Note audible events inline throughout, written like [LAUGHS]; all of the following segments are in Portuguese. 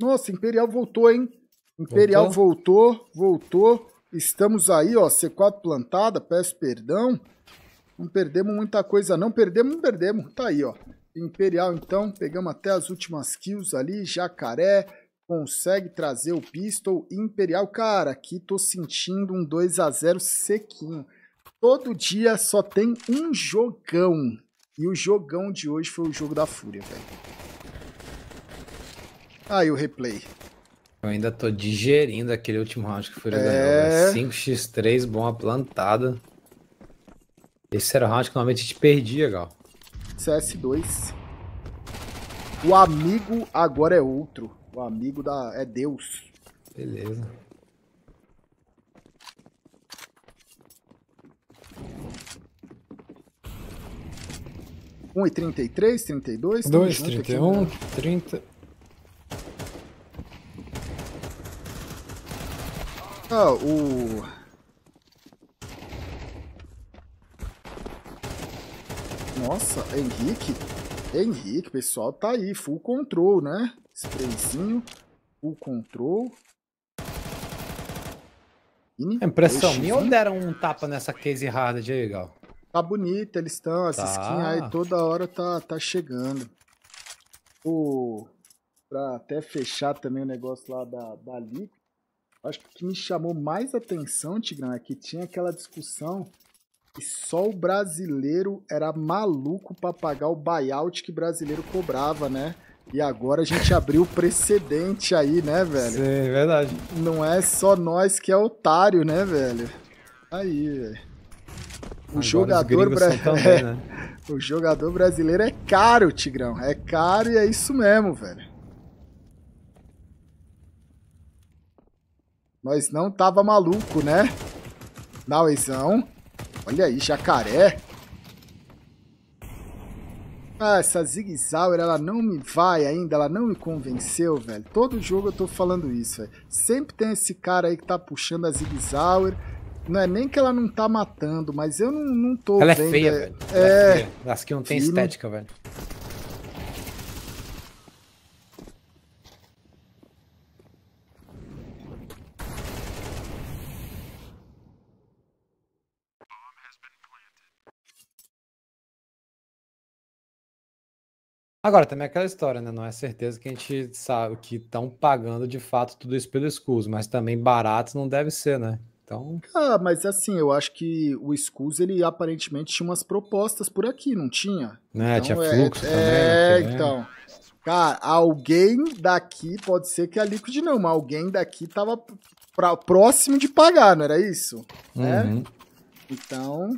Nossa, Imperial voltou, hein? Imperial voltou, voltou. voltou. Estamos aí, ó, C4 plantada, peço perdão. Não perdemos muita coisa, não. Perdemos, não perdemos. Tá aí, ó. Imperial, então, pegamos até as últimas kills ali. Jacaré consegue trazer o pistol. Imperial, cara, aqui tô sentindo um 2 a 0 sequinho. Todo dia só tem um jogão. E o jogão de hoje foi o jogo da fúria, velho. Aí ah, o replay. Eu ainda tô digerindo aquele último round que o Fúria é... ganhou. 5x3, bomba plantada. Esse era o round que normalmente a gente perdia, Gal. CS2. O amigo agora é outro. O amigo da... é Deus. Beleza. Um e trinta e três, trinta e dois, né? dois, trinta e um, trinta Ah, o... Nossa, Henrique. Henrique, pessoal, tá aí. Full control, né? Sprayzinho. Full control. É impressão minha ou deram um tapa nessa case errada de legal? Tá bonita, eles estão. Essa tá. skin aí toda hora tá, tá chegando. O... Pra até fechar também o negócio lá da, da Liquid acho que o que me chamou mais atenção, Tigrão, é que tinha aquela discussão que só o brasileiro era maluco para pagar o buyout que brasileiro cobrava, né? E agora a gente abriu o precedente aí, né, velho? Sim, é verdade. Não é só nós que é otário, né, velho? Aí, velho. O jogador brasileiro. [LAUGHS] É... Né? O jogador brasileiro é caro, Tigrão. É caro e é isso mesmo, velho. Nós não tava maluco, né? Nauezão. Olha aí, jacaré. Ah, essa Zig Zauer, ela não me vai ainda, ela não me convenceu, velho. Todo jogo eu tô falando isso, velho. Sempre tem esse cara aí que tá puxando a Zig Zauer. Não é nem que ela não tá matando, mas eu não, não tô ela é vendo. É feia, velho. É... é feia. Acho que não tem Fino. estética, velho. Agora, também é aquela história, né? Não é certeza que a gente sabe que estão pagando de fato tudo isso pelo SCUS, mas também barato não deve ser, né? Então... Ah, mas assim, eu acho que o SCUS, ele aparentemente tinha umas propostas por aqui, não tinha? Né, então, tinha é, fluxo é, também. Né, é, né? então... Cara, alguém daqui, pode ser que a é Liquid não, mas alguém daqui tava pra, próximo de pagar, não era isso? Né? Uhum. Então...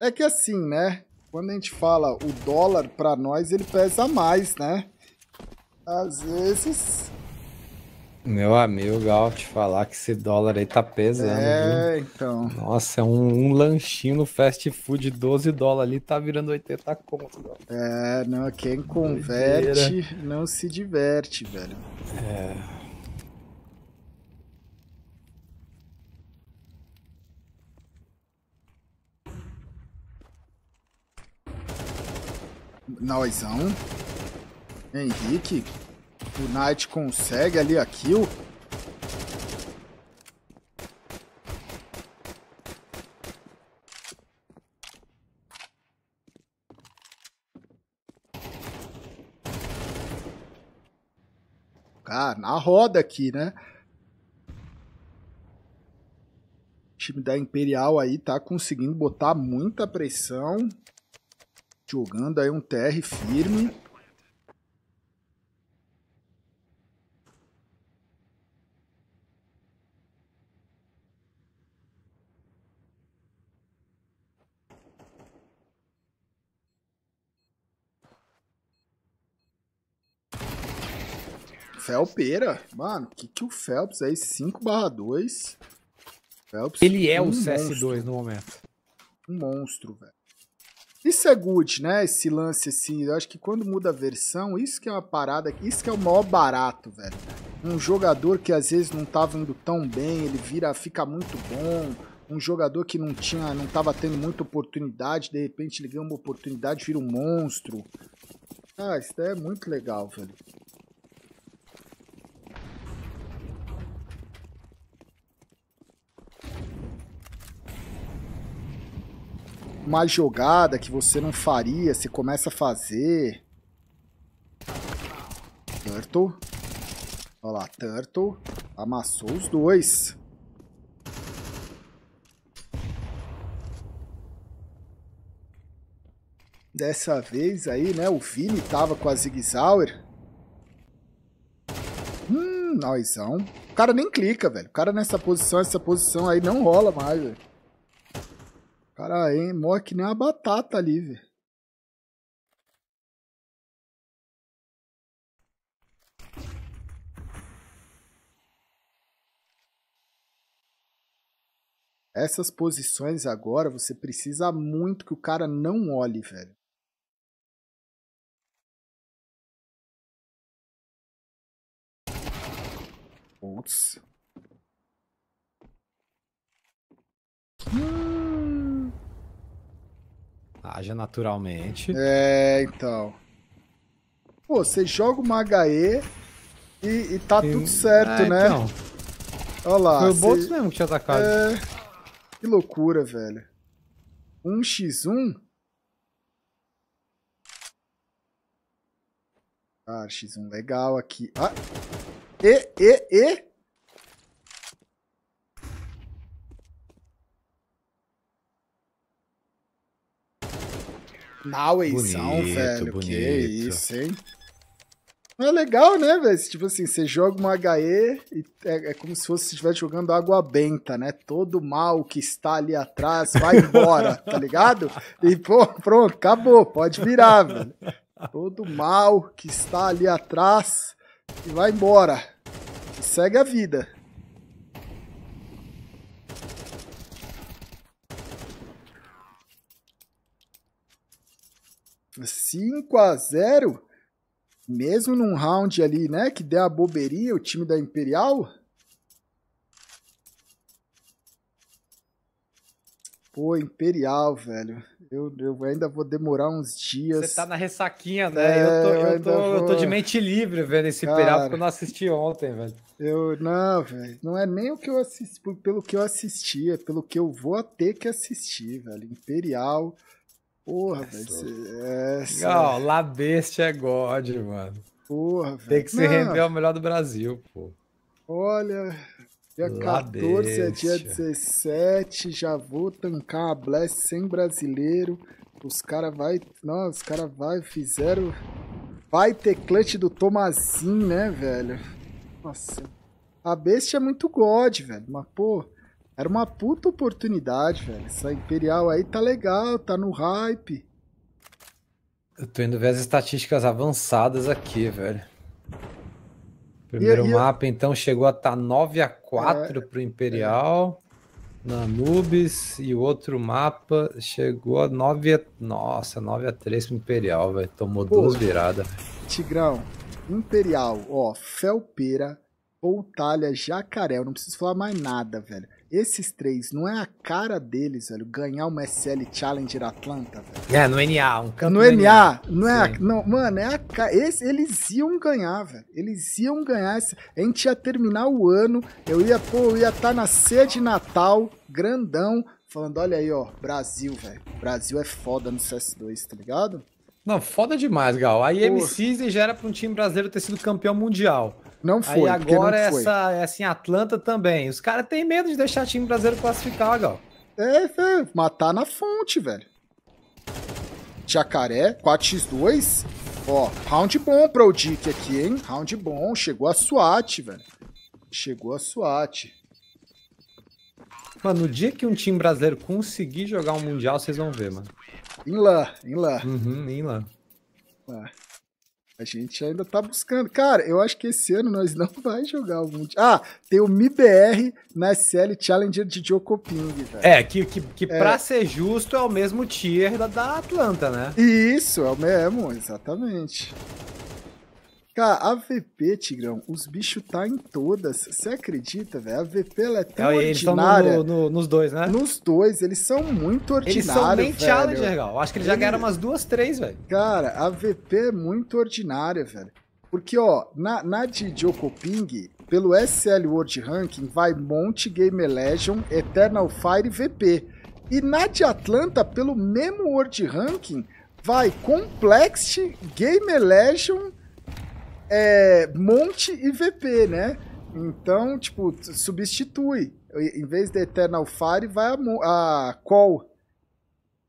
É que assim, né? quando a gente fala o dólar, para nós ele pesa mais, né? Às vezes. Meu amigo, Gal, te falar que esse dólar aí tá pesando. É, viu? então. Nossa, é um, um, lanchinho no fast food, 12 dólares ali, tá virando 80 conto. É, não, quem converte Doideira. não se diverte, velho. É. Naoizão. Henrique. O Knight consegue ali a kill. Cara, na roda aqui, né? O time da Imperial aí tá conseguindo botar muita pressão. Jogando aí um TR firme. Felpeira. Mano, que que o Phelps aí, 5 barra 2. Phelps, Ele é um o CS2 no momento. Um monstro, velho. Isso é good, né? Esse lance assim. Eu acho que quando muda a versão, isso que é uma parada. Isso que é o maior barato, velho. Um jogador que às vezes não tava indo tão bem, ele vira, fica muito bom. Um jogador que não tinha, não tava tendo muita oportunidade, de repente ele ganha uma oportunidade, vira um monstro. Ah, isso daí é muito legal, velho. uma jogada que você não faria, você começa a fazer. Turtle. Olha lá, Turtle. Amassou os dois. Dessa vez aí, né? O Vini tava com a Zig Zauer. Hum, nozão. O cara nem clica, velho. O cara nessa posição, essa posição aí não rola mais, velho. Cara, hein? Morre que nem uma batata ali, velho. Essas posições agora, você precisa muito que o cara não olhe, velho. Putz. Hum. Haja naturalmente. É, então. Pô, você joga uma HE e, e tá Sim. tudo certo, é, né? Então. Olha lá. Foi o Boltz mesmo que tinha atacado. É... Que loucura, velho. 1x1? Ah, x1 legal aqui. Ah! E, e, e! Naueizão, velho. Bonito. Que isso, hein? É legal, né, velho? Tipo assim, você joga uma HE e é, é como se fosse se estivesse jogando água benta, né? Todo mal que está ali atrás vai embora, [LAUGHS] tá ligado? E pô, pronto, acabou, pode virar, velho. Todo mal que está ali atrás e vai embora. Segue a vida. 5 a 0 mesmo num round ali, né, que deu a boberia o time da Imperial. Pô, Imperial, velho. Eu, eu ainda vou demorar uns dias. Você tá na ressaquinha, né? É, eu, tô, eu, eu tô, vou... eu tô de mente livre vendo esse Cara, Imperial porque eu não assisti ontem, velho. Eu não, velho. Não é nem o que eu assisti, pelo que eu assisti, é pelo que eu vou ter que assistir, velho. Imperial Porra, velho. É, Legal, La Bestia é God, mano. Porra, velho. Tem que se render ao melhor do Brasil, pô. Olha, dia La 14 é dia 17, já vou tancar a Bless sem brasileiro. Os caras vai. Não, os caras vai, fizeram. Vai ter clutch do Tomazinho, né, velho? Nossa. A bestia é muito god, velho. Mas, pô, era uma puta oportunidade, velho. Essa Imperial aí tá legal, tá no hype. Eu tô indo ver as estatísticas avançadas aqui, velho. Primeiro e, mapa, então, chegou a estar tá 9 a 4 é, pro Imperial. É. Na Nubis e o outro mapa chegou a 9 a... Nossa, 9 a 3 pro Imperial, velho. Tomou Pô, duas viradas. Tigrão, Imperial, ó, Felpeira, Outalha, Jacaré. Eu não preciso falar mais nada, velho. Esses três, não é a cara deles, velho, ganhar uma SL Challenger Atlanta, velho? É, no NA, um campo. No, NA, NA, não é a, não, mano, é a cara. Eles iam ganhar, velho. Eles iam ganhar. A gente ia terminar o ano, eu ia, pô, eu ia estar tá na sede de Natal, grandão, falando: olha aí, ó, Brasil, velho. Brasil é foda no CS2, tá ligado? Não, foda demais, Gal. A já era para um time brasileiro ter sido campeão mundial. Não foi. E agora não foi. essa, essa em Atlanta também. Os caras têm medo de deixar time brasileiro classificar, Gal. É, é, matar na fonte, velho. Jacaré, 4x2. Ó, round bom o Dick aqui, hein? Round bom. Chegou a SWAT, velho. Chegou a SWAT. Mano, no dia que um time brasileiro conseguir jogar um Mundial, vocês vão ver, mano. em lá em Uhum, em lá é. A gente ainda tá buscando. Cara, eu acho que esse ano nós não [LAUGHS] vai jogar o Mundial. Ah, tem o MIBR na SL Challenger de Jocoping, velho. É, que, que, que é. pra ser justo é o mesmo tier da, da Atlanta, né? Isso, é o mesmo, exatamente. Cara, a VP, Tigrão, os bichos tá em todas. Você acredita, velho? A VP ela é tão é, ordinária. Eles no, no, nos dois, né? Nos dois, eles são muito ordinários. Eles são bem velho. legal. Acho que eles, já ganharam umas duas, três, velho. Cara, a VP é muito ordinária, velho. Porque, ó, na, na de Jokoping, pelo SL World Ranking, vai Monte, Game Legion, Eternal Fire e VP. E na de Atlanta, pelo mesmo World Ranking, vai Complexity, Game Legion é, monte e VP, né? Então, tipo, substitui. Em vez de Eternal Fire, vai a, a Call.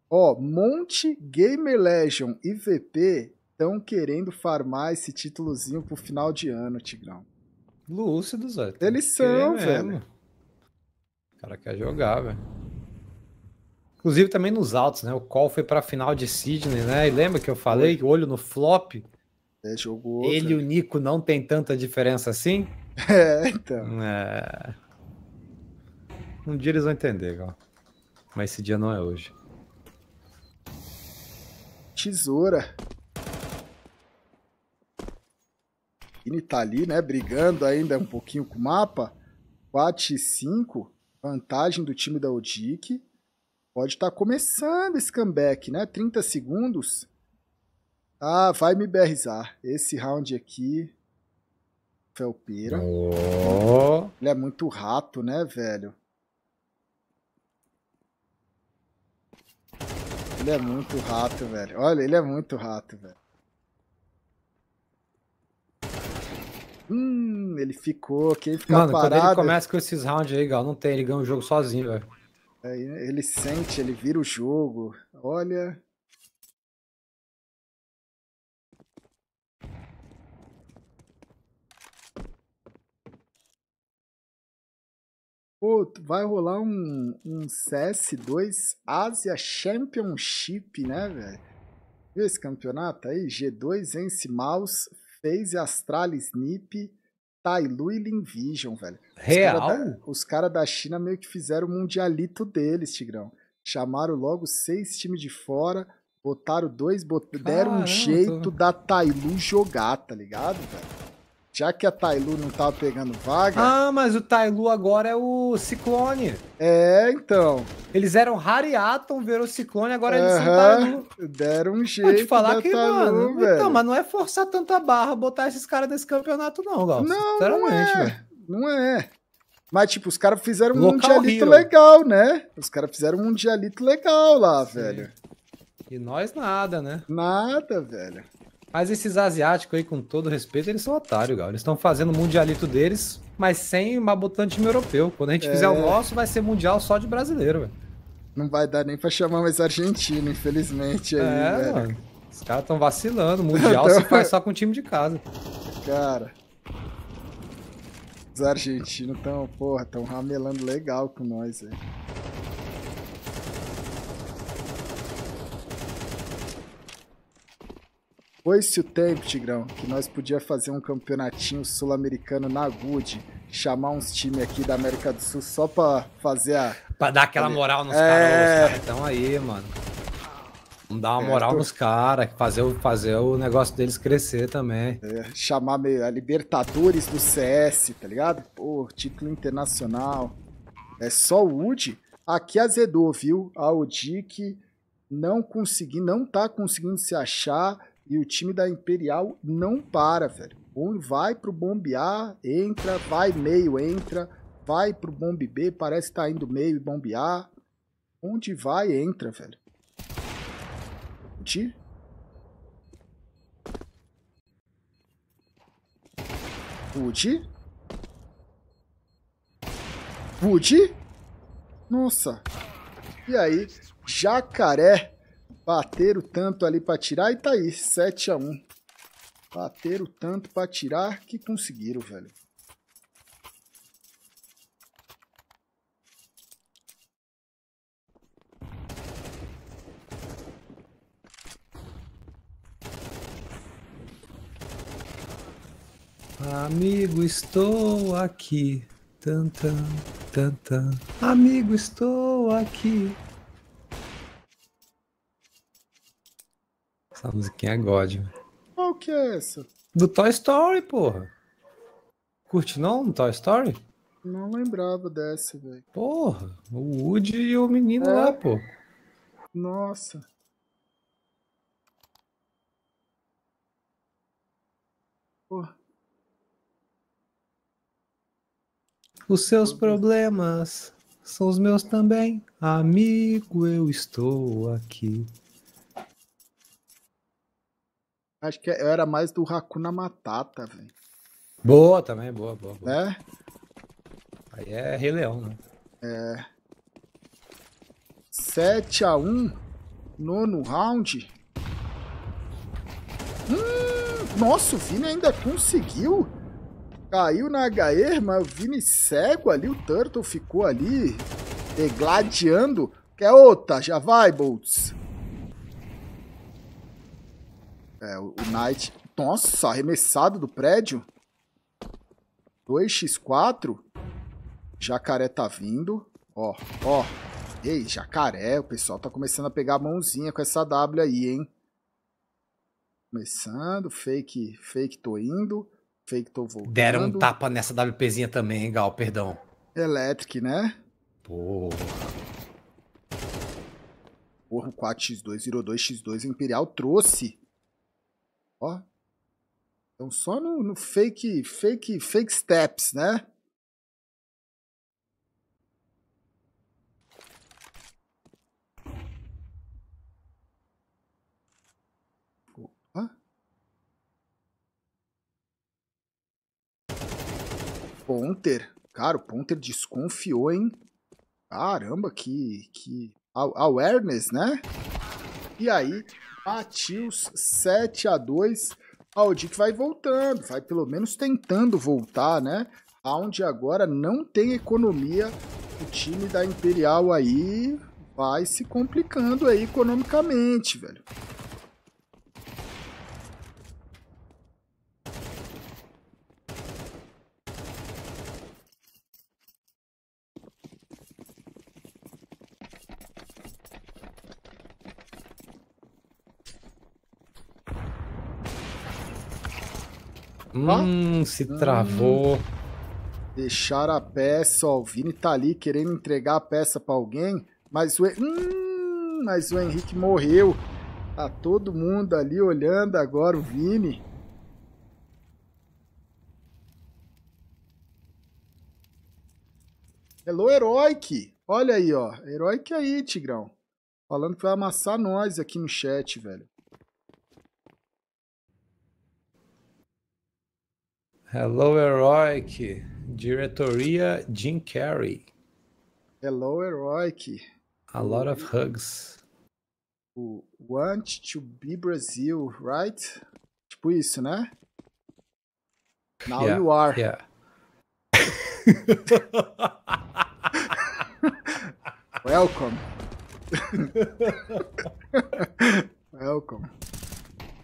Ó, Monte, Gamer Legion e VP estão querendo farmar esse títulozinho pro final de ano, Tigrão. Lúcidos, velho. Eles são, velho. O cara quer jogar, velho. Inclusive também nos altos, né? O call foi pra final de Sydney, né? E lembra que eu falei olho no flop? É, jogou Ele e o Nico não tem tanta diferença assim? [LAUGHS] É, então. É... Um dia eles vão entender, ó. Mas esse dia não é hoje. Tesoura. Vini tá ali, né? Brigando ainda um pouquinho com o mapa. 4 e 5. Vantagem do time da Odic. Pode estar tá começando esse comeback, né? 30 segundos. Ah, vai me BRzar. Esse round aqui. Felpeira. Oh. Ele é muito rato, né, velho? Ele é muito rato, velho. Olha, ele é muito rato, velho. Hum, ele ficou. Quem fica Mano, parado... quando ele começa com esses rounds aí, Gal, não tem. Ele ganha o jogo sozinho, velho. É, ele sente, ele vira o jogo. Olha... vai rolar um, um CS2 Asia Championship, né, velho? Viu esse campeonato aí? G2, Ence Mouse, FaZe, Astralis, Nip, Tailu e Linvision, velho. Real? Os caras cara da China meio que fizeram o mundialito deles, Tigrão. Chamaram logo seis times de fora, botaram dois, bot... deram um jeito da Tailu jogar, tá ligado, velho? já que a Tailu não tava tá pegando vaga. Ah, mas o Tailu agora é o Ciclone. É, então. Eles eram Harry Atom, o Ciclone, agora eles são Tailu. Deram um jeito. Pode falar que, Tailu, mano. Então, velho. Então, mas não é forçar tanta barra botar esses caras nesse campeonato, não, Gal. Não, Sinceramente, não é. Velho. Não é. Mas, tipo, os caras fizeram um Local mundialito Hero. legal, né? Os caras fizeram um mundialito legal lá, Sim. velho. E nós nada, né? Nada, velho. Mas esses asiáticos aí, com todo respeito, eles são otários, Gal. Eles estão fazendo o mundialito deles, mas sem uma botando time europeu. Quando a gente é... fizer o é. nosso, vai ser mundial só de brasileiro, velho. Não vai dar nem pra chamar mais argentino, infelizmente. Aí, é, velho. mano. Os caras estão vacilando. [LAUGHS] Mundial se faz só com time de casa. Cara. Os argentinos estão, porra, estão ramelando legal com nós, velho. Foi-se o tempo, Tigrão, que nós podia fazer um campeonatinho sul-americano na Good, chamar uns times aqui da América do Sul só pra fazer a... Pra dar aquela moral nos é... caras, então aí, mano. Vamos dar uma é, moral é, tô... nos caras, fazer, o, fazer o negócio deles crescer também. É, chamar a Libertadores do CS, tá ligado? Pô, título internacional. É só o Wood. Aqui azedou, viu? A que não consegui, não tá conseguindo se achar. E o time da Imperial não para, velho. vai pro bombe A, entra, vai meio, entra, vai pro bombe B, parece que tá indo meio e bombe A. Onde vai, entra, velho. Tiro. Woody? Woody? Nossa. E aí, jacaré Bateram tanto ali para tirar e tá aí, 7 a 1 Bateram tanto para tirar que conseguiram, velho. Amigo, estou aqui. tan, tan. Amigo, estou aqui. Essa musiquinha é God. Mano. Qual que é essa? Do Toy Story, porra. Curte não no Toy Story? Não lembrava dessa, velho. Porra, o Woody e o menino é. lá, pô. Nossa. Porra. Os seus problemas são os meus também. Amigo, eu estou aqui. Acho que eu era mais do Hakuna Matata, velho. Boa também, boa, boa, boa. É? Aí é Rei Leão, né? É. 7x1, nono round. Hum, nossa, o Vini ainda conseguiu. Caiu na HE, mas o Vini cego ali, o Turtle ficou ali degladiando. Quer outra? Já vai, Boltz. É, o, Knight. Nossa, arremessado do prédio. 2x4. Jacaré tá vindo. Ó, ó. Ei, jacaré. O pessoal tá começando a pegar a mãozinha com essa W aí, hein? Começando. Fake, fake tô indo. Fake tô voltando. Deram um tapa nessa WPzinha também, hein, Gal? Perdão. Electric, né? Porra. Porra, 4x2 virou 2x2. Imperial trouxe. Ó. Então só no, no fake, fake, fake steps, né? Ponter. Cara, o Ponter desconfiou, hein? Caramba, que... que... Awareness, né? E aí, Batios 7 a 2 Aldi ah, vai voltando, vai pelo menos tentando voltar, né? Aonde agora não tem economia, o time da Imperial aí vai se complicando aí economicamente, velho. Hum, se travou. Hum. Deixar a peça, ó. O Vini tá ali querendo entregar a peça para alguém, mas o, hum, mas o Henrique morreu. Tá todo mundo ali olhando agora o Vini. Hello, Heroic! Olha aí, ó. Heroic aí, Tigrão. Falando que vai amassar nós aqui no chat, velho. Hello Heroic, diretoria Jim Carrey. Hello Heroic. A lot of hugs. O Want to be Brazil, right? Tipo isso, né? Now yeah, you are. Yeah. [LAUGHS] Welcome. [LAUGHS] Welcome.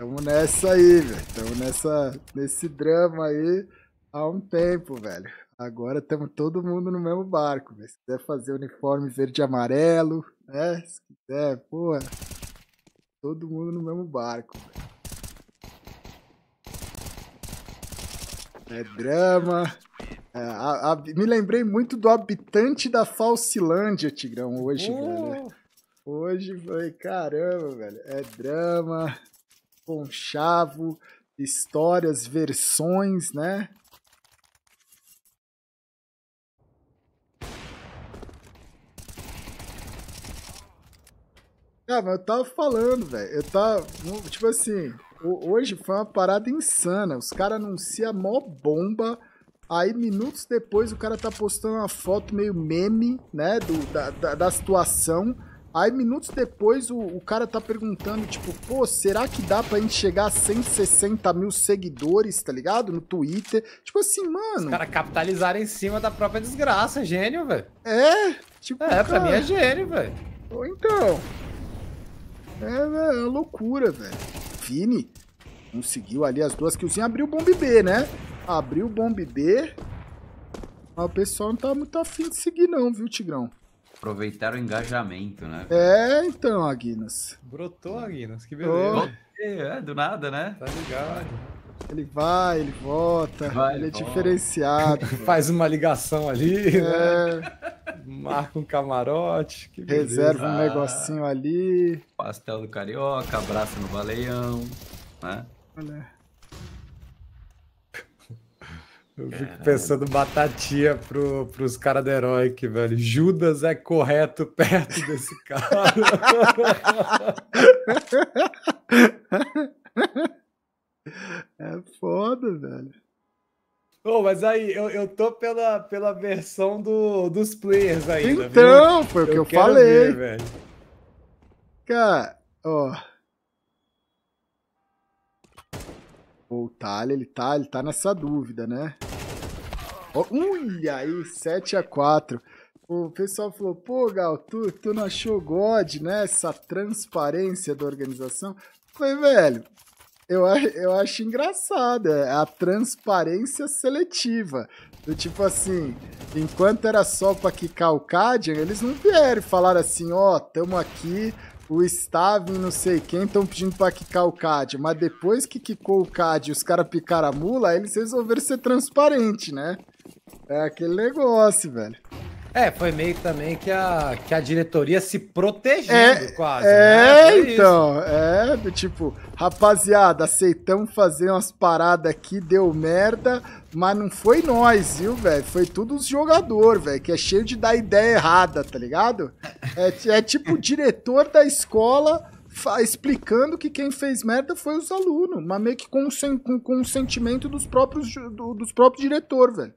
Tamo nessa aí, velho. Tamo nessa, nesse drama aí há um tempo, velho. Agora estamos todo mundo no mesmo barco, velho. Se quiser fazer uniforme verde e amarelo, né? Se quiser, porra. Todo mundo no mesmo barco, velho. É drama. É, a, a, me lembrei muito do habitante da Falsilândia, Tigrão, hoje, oh. velho. Né? Hoje foi, caramba, velho. É drama, Conchavo, histórias, versões, né? Cara, ah, mas eu tava falando, velho. Eu tava. Tipo assim, hoje foi uma parada insana. Os caras anunciam mó bomba. Aí, minutos depois, o cara tá postando uma foto meio meme, né? Do, da, da, da situação. Aí, minutos depois, o, o, cara tá perguntando, tipo, pô, será que dá pra gente chegar a 160 mil seguidores, tá ligado? No Twitter. Tipo assim, mano... Os caras capitalizaram em cima da própria desgraça, gênio, velho. É? Tipo, é, cara... pra mim é gênio, velho. Ou então... É, é uma é loucura, velho. Vini conseguiu ali as duas killzinhas. Abriu o bomb B, né? Abriu o bomb B. Mas o pessoal não tá muito afim de seguir, não, viu, Tigrão? Aproveitar o engajamento, né? É, então, Aguinas. Brotou, Aguinas, que beleza. Oh. É, do nada, né? Tá ligado. Ele vai, ele volta, vai, ele é volta. diferenciado. [LAUGHS] Faz uma ligação ali, é. né? Marca um camarote. Que beleza. Reserva um ah. negocinho ali. Pastel do Carioca, abraço no Baleião, né? Olha. Eu fico Caramba. pensando batatia pro, pros caras da Heroic, velho. Judas é correto perto desse cara. [LAUGHS] é foda, velho. Oh, mas aí, eu, eu tô pela, pela versão do, dos players aí Então, viu? foi o que eu, eu falei. Ver, velho. Cara, ó. O Thalia, ele tá, ele tá nessa dúvida, né? Olha aí, 7x4. O pessoal falou, pô, Gal, tu, tu não achou God, né? Essa transparência da organização. foi falei, velho, eu, eu acho é a transparência seletiva. Do tipo assim, enquanto era só pra quicar o Cadian, eles não vieram e falaram assim, ó, oh, tamo aqui, o Stav não sei quem estão pedindo pra quicar o Cadian. Mas depois que quicou o Cadian e os caras picaram a mula, eles resolveram ser transparente, né? É aquele negócio, velho. É, foi meio também que a, que a diretoria se protegendo é, quase. Né? É, né? então. É, do tipo, rapaziada, aceitamos fazer umas paradas aqui, deu merda, mas não foi nós, viu, velho? Foi tudo os jogadores, velho, que é cheio de dar ideia errada, tá ligado? É, é tipo o diretor da escola explicando que quem fez merda foi os alunos, mas meio que com o consentimento dos próprios, do, dos próprios diretor, velho.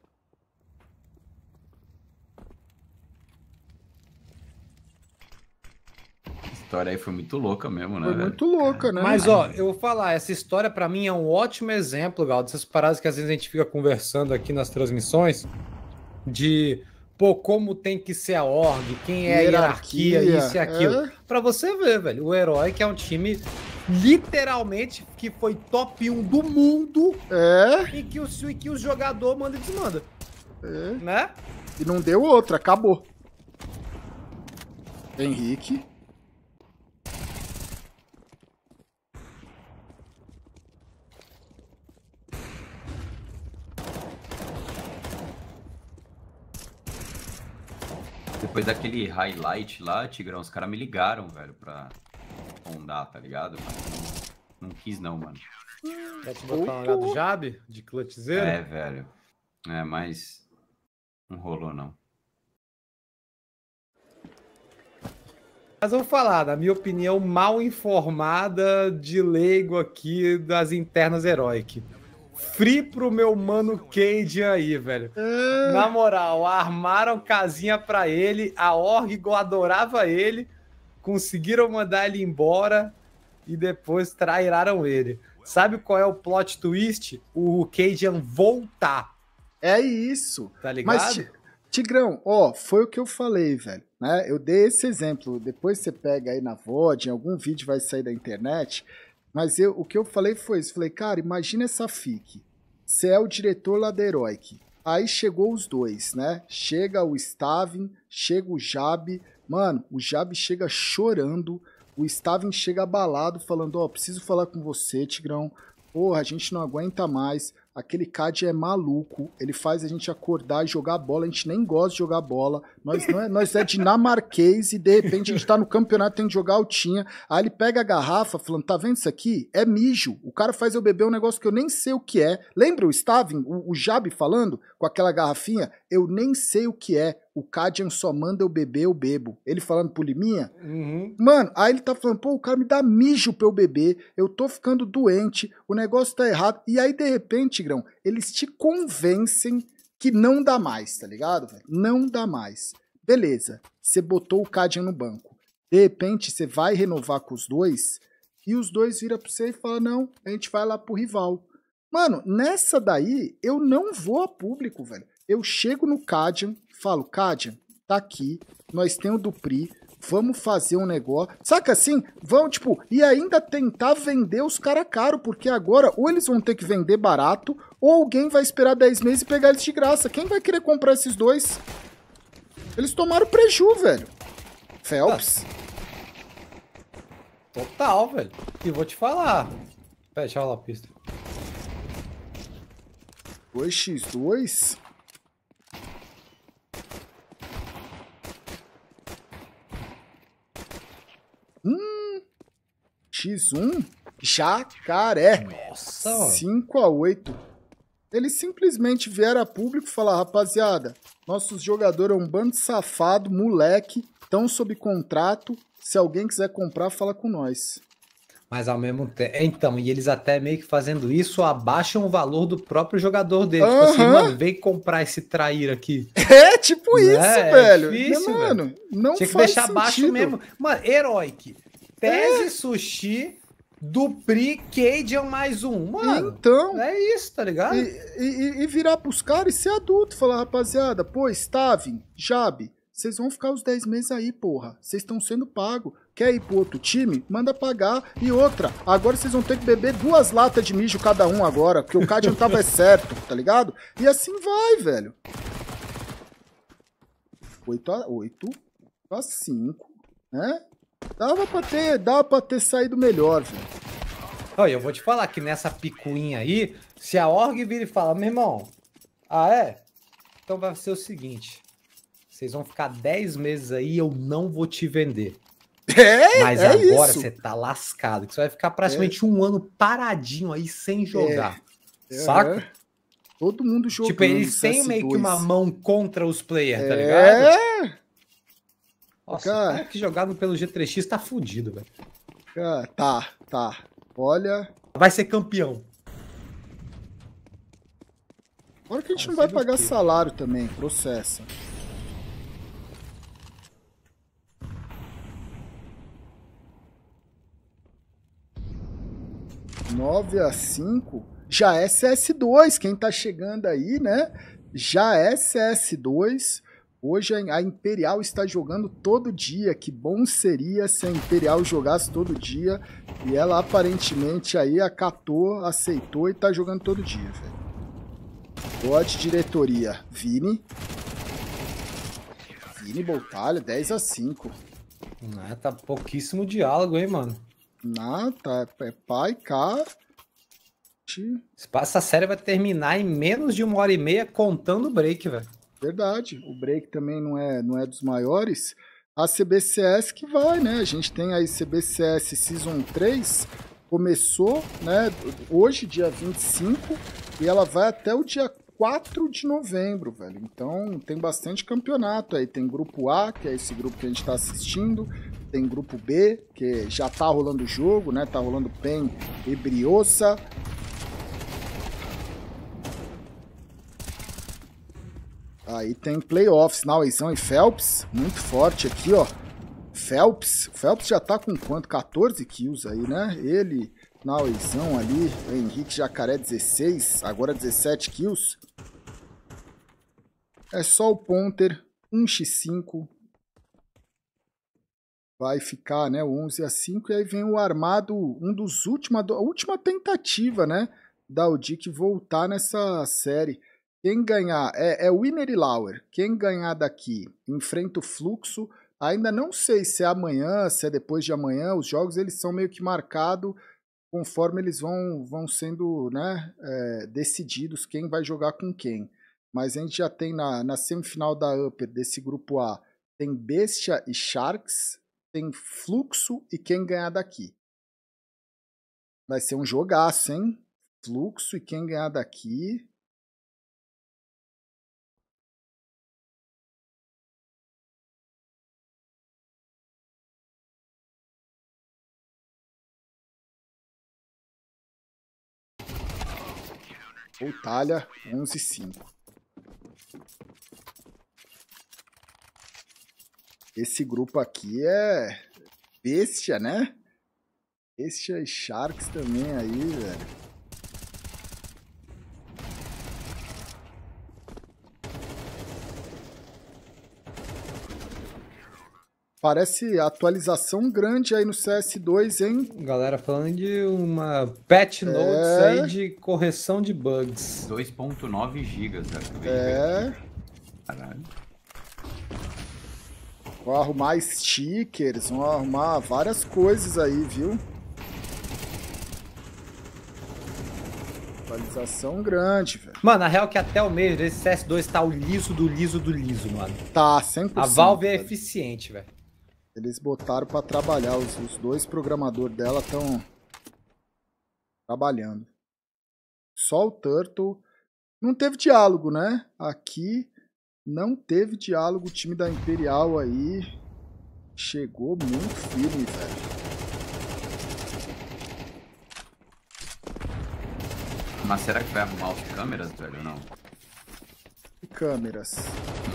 história aí foi muito louca mesmo, né? Foi muito louca, né? Mas, ó, eu vou falar, essa história para mim é um ótimo exemplo, Gal, dessas paradas que às vezes a gente fica conversando aqui nas transmissões de pô, como tem que ser a org, quem é a hierarquia, hierarquia isso e aquilo. É? Pra você ver, velho, o herói que é um time literalmente que foi top 1 do mundo é? e que o, e que o jogador manda e desmanda. É. Né? E não deu outra, acabou. Henrique. Depois daquele highlight lá, Tigrão, os caras me ligaram, velho, pra fundar tá ligado? Mas não, não quis não, mano. Quer te botar uma do Jab? De clutchzeiro? É, velho. É, mas não rolou não. Mas eu vou falar, da minha opinião mal informada de leigo aqui das internas heróicas. Free pro meu mano Cade aí, velho. Ah. Na moral, armaram casinha pra ele, a Orgo adorava ele, conseguiram mandar ele embora e depois trairaram ele. Sabe qual é o plot twist? O Cajun voltar. É isso. Tá ligado? Mas, Tigrão, ó, foi o que eu falei, velho. Né? Eu dei esse exemplo. Depois você pega aí na VOD, em algum vídeo vai sair da internet. Mas eu, o que eu falei foi isso. Falei, cara, imagina essa FIC. Você é o diretor lá da Heroic. Aí chegou os dois, né? Chega o Stavin, chega o Jab. Mano, o Jab chega chorando. O Stavin chega abalado, falando: Ó, oh, preciso falar com você, Tigrão. Porra, a gente não aguenta mais. Aquele CAD é maluco. Ele faz a gente acordar e jogar bola. A gente nem gosta de jogar bola. Nós, não é, nós é dinamarquês e de repente a gente tá no campeonato, tem que jogar altinha. Aí ele pega a garrafa falando, tá vendo isso aqui? É mijo. O cara faz eu beber um negócio que eu nem sei o que é. Lembra o Stavin, o, o Jabe falando com aquela garrafinha? Eu nem sei o que é. O Cadian só manda eu beber, eu bebo. Ele falando pro Liminha. Uhum. Mano, aí ele tá falando, pô, o cara me dá mijo pra eu beber. Eu tô ficando doente. O negócio tá errado. E aí, de repente, Grão, eles te convencem que não dá mais, tá ligado? Não dá mais. Beleza, você botou o Cadian no banco. De repente, você vai renovar com os dois e os dois viram para você e falam: não, a gente vai lá pro rival. Mano, nessa daí, eu não vou a público, velho. Eu chego no Cadian, falo: Cadian, tá aqui, nós temos o Dupri, vamos fazer um negócio. Saca assim? Vão, tipo, e ainda tentar vender os caras caro, porque agora ou eles vão ter que vender barato, ou alguém vai esperar 10 meses e pegar eles de graça. Quem vai querer comprar esses dois? Eles tomaram preju, velho. Phelps. Ah. Total, velho. E vou te falar. Fecha a pista. 2x2? Hum. X1? Jacaré. Nossa, 5 x 8. Ele simplesmente vieram a público falar, rapaziada, nossos jogadores é um bando de safado, moleque, estão sob contrato. Se alguém quiser comprar, fala com nós. Mas ao mesmo tempo. Então, e eles até meio que fazendo isso abaixam o valor do próprio jogador dele. Uhum. Tipo assim, mano, vem comprar esse trair aqui. [LAUGHS] É, tipo né? isso, é velho. É difícil, mano, velho. não Tinha que deixar sentido. abaixo mesmo. Mano, Heroic. Tese é. sushi Dupri, é mais um. Mano, então, é isso, tá ligado? E, e, e virar pros caras e ser adulto. Falar, rapaziada, pô, Stavin, Jabe, vocês vão ficar os 10 meses aí, porra. Vocês estão sendo pago. Quer ir pro outro time? Manda pagar. E outra, agora vocês vão ter que beber duas latas de mijo cada um agora, porque o Cajun tava [LAUGHS] certo, tá ligado? E assim vai, velho. 8 a 8 a 5, né? Dava pra ter, dava pra ter saído melhor, velho. Olha, eu vou te falar que nessa picuinha aí, se a org vira e fala, meu irmão, ah é? Então vai ser o seguinte, vocês vão ficar 10 meses aí e eu não vou te vender. [LAUGHS] É, Mas é agora isso. você tá lascado, que você vai ficar praticamente é. um ano paradinho aí sem é. jogar, é. Né? saca? Todo mundo jogando. Tipo, eles têm meio que uma mão contra os players, tá é. ligado? É! Nossa, cara... o cara que jogava pelo G3X tá fudido, velho. tá, tá. Olha. Vai ser campeão. Agora que a gente não vai pagar salário também, processa. Nove a cinco já é CS2. Quem tá chegando aí, né? Já é CS2. Hoje a Imperial está jogando todo dia. Que bom seria se a Imperial jogasse todo dia. E ela aparentemente aí acatou, aceitou e está jogando todo dia, velho. God diretoria, Vini. Vini Boltalha, 10 a 5. Ah, tá pouquíssimo diálogo, hein, mano. Ah, tá. É pai, cá. Espaça série vai terminar em menos de uma hora e meia contando o break, velho. Verdade. O break também não é, não é dos maiores. A CBCS que vai, né? A gente tem aí CBCS Season 3, começou, né, hoje, dia 25, e ela vai até o dia 4 de novembro, velho. Então tem bastante campeonato aí. Tem grupo A, que é esse grupo que a gente está assistindo. Tem grupo B, que já tá rolando o jogo, né? Tá rolando PEN e Briosa. Aí tem playoffs na é e Phelps, muito forte aqui, ó. Phelps, o Phelps já tá com quanto? 14 kills aí, né? Ele na é ali, Henrique Jacaré 16, agora 17 kills. É só o Ponter, 1x5. Vai ficar, né, 11 a 5 e aí vem o armado, um dos última, a última tentativa, né, da Odic voltar nessa série. Quem ganhar é, é Winner e Lauer. Quem ganhar daqui enfrenta o fluxo. Ainda não sei se é amanhã, se é depois de amanhã. Os jogos eles são meio que marcados conforme eles vão, vão sendo né, é, decididos quem vai jogar com quem. Mas a gente já tem na, na semifinal da Upper desse grupo A, tem Bestia e Sharks, tem Fluxo e quem ganhar daqui. Vai ser um jogaço, hein? Fluxo e quem ganhar daqui. ou talha 11 5. Esse grupo aqui é bestia, né? Bestia e Sharks também aí, velho. Parece atualização grande aí no CS2, hein? Galera falando de uma patch é... notes aí de correção de bugs. 2.9 gigas, acabei é... Caralho. Vão arrumar stickers, vão arrumar várias coisas aí, viu? atualização grande, velho. Mano, na real que até o mês esse CS2 tá o liso do liso do liso, mano. Tá, 100%. A Valve é velho. é eficiente, velho. Eles botaram para trabalhar. Os, os dois programadores dela estão trabalhando. Só o Turtle. Não teve diálogo, né? Aqui não teve diálogo. O time da Imperial aí chegou muito firme, velho. Mas será que vai arrumar as câmeras, velho, ou não? câmeras.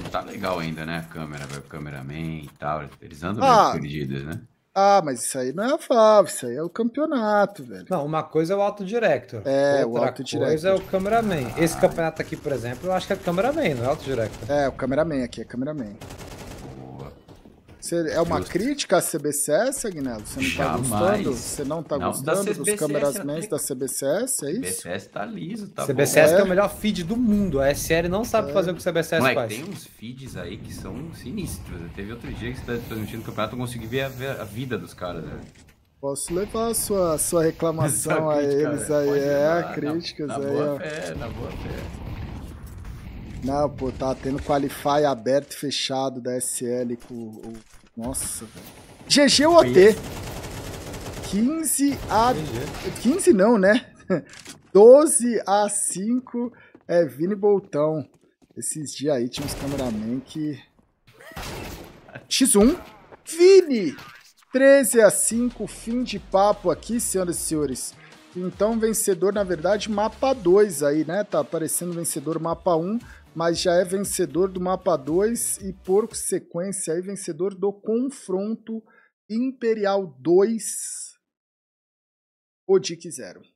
Não tá legal ainda, né? Câmera, cameraman e tal. Eles andam ah, meio perdidos, né? Ah, mas isso aí não é a Flávia, isso aí é o campeonato, velho. Não, uma coisa é o auto director. É, outra o auto director. coisa é o cameraman. Ah, Esse campeonato aqui, por exemplo, eu acho que é cameraman, não é auto director. É, o cameraman aqui é cameraman. Você, é uma Justo. crítica à CBCS, Agnello? Você não tá gostando? Você não tá não, gostando CBCS, dos cameramen da CBCS, é isso? CBCS tá liso, tá CBCS é. é o melhor feed do mundo. A SL não sabe é. fazer o que o CBCS Moleque, faz. tem uns feeds aí que são sinistros. Teve outro dia que você tá transmitindo o campeonato, eu consegui ver a, a vida dos caras, né? Posso levar a sua, sua reclamação a eles aí, é, levar, críticas na, na aí. Boa fé, na boa fé. Não, pô, tá tendo qualify aberto e fechado da SL com o nossa. GG ou OT? 15 a... GG. 15 não, né? 12 [LAUGHS] a 5 é Vini Boltão. Esses dias aí tinha uns cameraman que... X1. Vini! 13 a 5, fim de papo aqui, senhoras e senhores. Então, vencedor, na verdade, mapa 2 aí, né? Tá aparecendo vencedor mapa 1. Um mas já é vencedor do mapa 2 e, por sequência, é vencedor do confronto Imperial 2 Dick Zero.